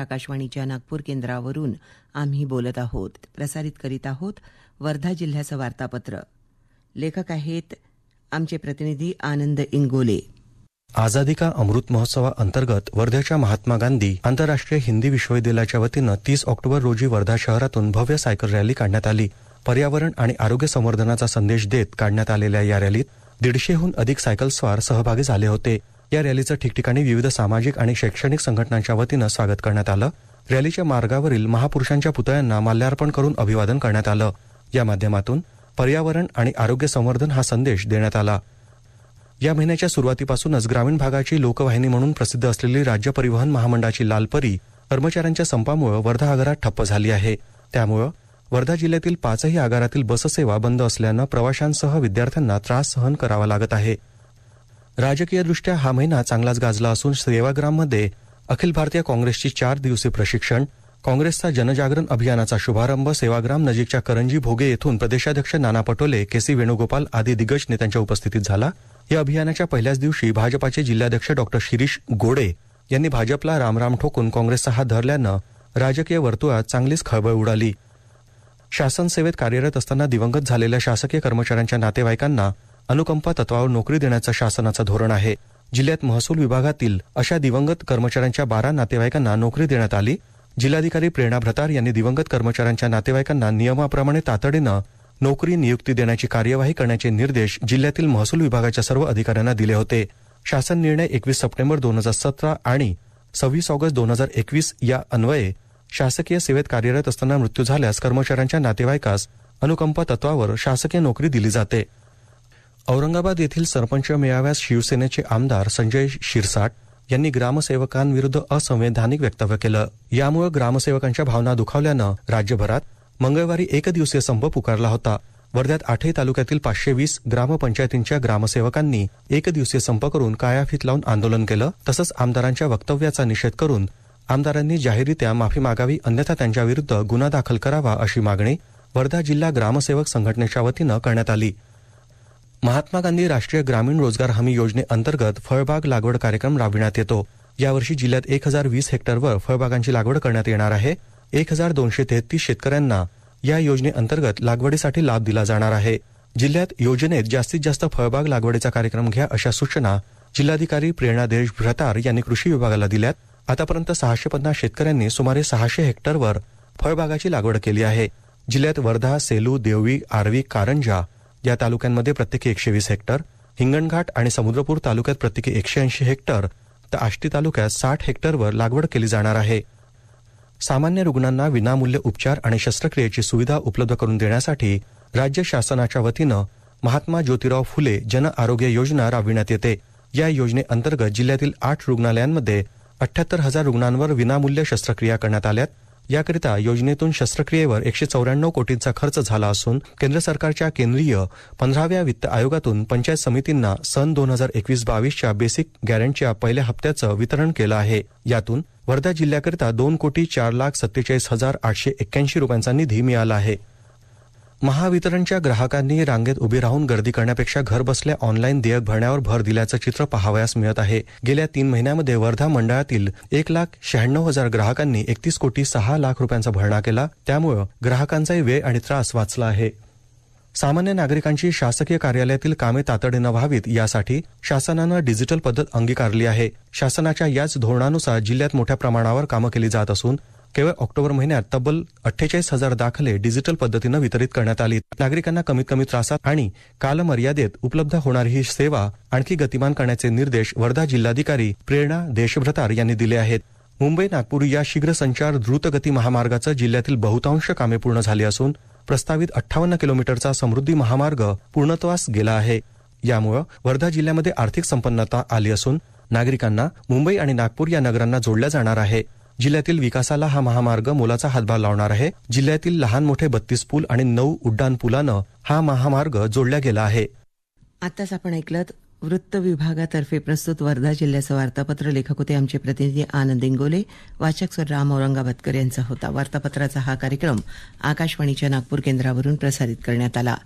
आकाशवाणीच्या नागपूर केंद्रावरून आम्ही बोलत आहोत प्रसारित करीत आहोत वर्धा जिल्ह्याचं वार्तापत्र लेखक आहेत आमचे प्रतिनिधी आनंद इंगोले आझादी का अमृत महोत्सवाअंतर्गत वर्ध्याच्या महात्मा गांधी आंतरराष्ट्रीय हिंदी विश्वविद्यालयाच्या वतीनं तीस ऑक्टोबर रोजी वर्धा शहरातून भव्य सायकल रॅली काढण्यात आली पर्यावरण आणि आरोग्य संवर्धनाचा संदेश देत काढण्यात आलेल्या या रॅलीत दीडशेहून अधिक सायकल स्वार सहभागी झाले होते या रॅलीचं ठिकठिकाणी विविध सामाजिक आणि शैक्षणिक संघटनांच्या वतीनं स्वागत करण्यात आलं रॅलीच्या मार्गावरील महापुरुषांच्या पुतळ्यांना माल्यार्पण करून अभिवादन करण्यात आलं या माध्यमातून पर्यावरण आणि आरोग्य संवर्धन हा संदेश देण्यात आला या महिन्याच्या सुरुवातीपासूनच ग्रामीण भागाची लोकवाहिनी म्हणून प्रसिद्ध असलेली राज्य परिवहन महामंडळाची लालपरी कर्मचाऱ्यांच्या संपामुळे वर्धा आगारात ठप्प झाली आहे त्यामुळं वर्धा जिल्ह्यातील पाचही आगारातील बससेवा बंद असल्यानं प्रवाशांसह विद्यार्थ्यांना त्रास सहन करावा लागत आहे राजकीयदृष्ट्या हा महिना चांगलाच गाजला असून सेवाग्राममध्ये अखिल भारतीय काँग्रेसची चार दिवसीय प्रशिक्षण काँग्रेसचा जनजागरण अभियानाचा शुभारंभ सेवाग्राम नजीकच्या करंजी भोगे येथून प्रदेशाध्यक्ष नाना पटोले के सी वेणुगोपाल आदी दिग्गज नेत्यांच्या उपस्थितीत झाला या अभियानाच्या पहिल्याच दिवशी भाजपाचे जिल्हाध्यक्ष डॉक्टर शिरीष गोडे यांनी भाजपला रामराम ठोकून काँग्रेसचा हात धरल्यानं राजकीय वर्तुळात चांगलीच खळबळ उडाली शासन सेवेत कार्यरत असताना दिवंगत झालेल्या शासकीय कर्मचाऱ्यांच्या नातेवाईकांना अनुकंपा तत्वावर नोकरी देण्याचं शासनाचं धोरण आहे जिल्ह्यात महसूल विभागातील अशा दिवंगत कर्मचाऱ्यांच्या बारा नातेवाईकांना नोकरी देण्यात आली जिल्हाधिकारी प्रेरणा भ्रतार यांनी दिवंगत कर्मचाऱ्यांच्या नातेवाईकांना नियमाप्रमाणे तातडीनं नोकरी नियुक्ती देण्याची कार्यवाही करण्याचे निर्देश जिल्ह्यातील महसूल विभागाच्या सर्व अधिकाऱ्यांना दिले होते शासन निर्णय एकवीस सप्टेंबर दोन हजार सतरा आणि सव्वीस ऑगस्ट दोन हजार एकवीस या अन्वये शासकीय सेवेत कार्यरत असताना मृत्यू झाल्यास कर्मचाऱ्यांच्या नातेवाईकास अनुकंपा तत्वावर शासकीय नोकरी दिली जाते औरंगाबाद येथील सरपंच मेळाव्यास शिवसेनेचे आमदार संजय शिरसाट यांनी ग्रामसेवकांविरुद्ध असंवैधानिक वक्तव्य केलं यामुळे ग्रामसेवकांच्या भावना दुखावल्यानं राज्यभरात मंगळवारी एकदिवसीय संप पुकारला होता वर्ध्यात आठही तालुक्यातील पाचशे वीस ग्रामपंचायतींच्या ग्रामसेवकांनी एकदिवसीय संप करून कायाफीत लावून आंदोलन केलं तसंच आमदारांच्या वक्तव्याचा निषेध करून आमदारांनी जाहीररित्या माफी मागावी अन्यथा त्यांच्याविरुद्ध गुन्हा दाखल करावा अशी मागणी वर्धा जिल्हा ग्रामसेवक संघटनेच्या वतीनं करण्यात आली महात्मा गांधी राष्ट्रीय ग्रामीण रोजगार हमी योजनेअंतर्गत फळबाग लागवड कार्यक्रम राबविण्यात येतो यावर्षी जिल्ह्यात एक हजार वीस हेक्टरवर फळबागांची लागवड करण्यात येणार आहे एक हजार दोनशे तेहतीस शेतकऱ्यांना या योजनेअंतर्गत लागवडीसाठी लाभ दिला जाणार आहे जिल्ह्यात योजनेत जास्तीत जास्त फळबाग लागवडीचा कार्यक्रम घ्या अशा सूचना जिल्हाधिकारी प्रेरणा देश भ्रतार यांनी कृषी विभागाला दिल्यात आतापर्यंत सहाशे पन्नास शेतकऱ्यांनी सुमारे सहाशे हेक्टरवर फळबागाची लागवड केली आहे जिल्ह्यात वर्धा सेलू देवळी आर्वी कारंजा या तालुक्यांमध्ये प्रत्येकी एकशे वीस हेक्टर हिंगणघाट आणि समुद्रपूर तालुक्यात प्रत्येकी एकशे ऐंशी हेक्टर तर आष्टी तालुक्यात साठ हेक्टरवर लागवड केली जाणार आहे सामान्य रुग्णांना विनामूल्य उपचार आणि शस्त्रक्रियेची सुविधा उपलब्ध करून देण्यासाठी राज्य शासनाच्या वतीनं महात्मा ज्योतिराव फुले जन आरोग्य योजना राबविण्यात येते या योजनेअंतर्गत जिल्ह्यातील आठ रुग्णालयांमध्ये अठ्ठ्याहत्तर हजार रुग्णांवर विनामूल्य शस्त्रक्रिया करण्यात आल्यात याकरिता योजनेतून शस्त्रक्रियेवर एकशे चौऱ्याण्णव कोटींचा खर्च झाला असून केंद्र सरकारच्या केंद्रीय पंधराव्या वित्त आयोगातून पंचायत समितींना सन दोन हजार एकवीस बावीसच्या बेसिक गॅरंटच्या पहिल्या हप्त्याचं वितरण केलं आहे यातून वर्धा जिल्ह्याकरिता दोन कोटी चार लाख सत्तेचाळीस हजार आठशे एक्क्याऐंशी रुपयांचा निधी मिळाला आहे महावितरणच्या ग्राहकांनी रांगेत उभी राहून गर्दी करण्यापेक्षा घरबसल्या ऑनलाईन देयक भरण्यावर भर दिल्याचं चित्र पाहावयास मिळत आहे गेल्या तीन महिन्यामध्ये वर्धा मंडळातील एक लाख शहाण्णव हजार ग्राहकांनी एकतीस कोटी सहा लाख रुपयांचा भरणा केला त्यामुळे ग्राहकांचाही वेळ आणि त्रास वाचला आहे सामान्य नागरिकांची शासकीय कार्यालयातील कामे तातडीनं व्हावीत यासाठी शासनानं डिजिटल पद्धत अंगीकारली आहे शासनाच्या याच धोरणानुसार जिल्ह्यात मोठ्या प्रमाणावर कामं केली जात असून केवळ ऑक्टोबर महिन्यात तब्बल अठ्ठेचाळीस हजार दाखले डिजिटल पद्धतीनं वितरित करण्यात आली नागरिकांना कमीत कमी त्रासात आणि कालमर्यादेत उपलब्ध होणारी ही सेवा आणखी गतिमान करण्याचे निर्देश वर्धा जिल्हाधिकारी प्रेरणा देशभ्रतार यांनी दिले आहेत मुंबई नागपूर या शीघ्र संचार द्रुतगती महामार्गाचं जिल्ह्यातील बहुतांश कामे पूर्ण झाली असून प्रस्तावित अठ्ठावन्न किलोमीटरचा समृद्धी महामार्ग पूर्णत्वास गेला आहे यामुळं वर्धा जिल्ह्यामध्ये आर्थिक संपन्नता आली असून नागरिकांना मुंबई आणि नागपूर या नगरांना जोडल्या जाणार आहे जिल्ह्यातील विकासाला हा महामार्ग मोलाचा हातभार लावणार आहे जिल्ह्यातील लहान मोठे बत्तीस पूल आणि नऊ उड्डाण पुलानं हा महामार्ग जोडला गेला आहे आताच आपण ऐकलं वृत्त विभागातर्फे प्रस्तुत वर्धा जिल्ह्याचं वार्तापत्र लेखक होते आमचे प्रतिनिधी आनंद इंगोले वाचक सर राम औरंगाबादकर यांचा होता वार्तापत्राचा हा कार्यक्रम आकाशवाणीच्या नागपूर केंद्रावरून प्रसारित करण्यात आला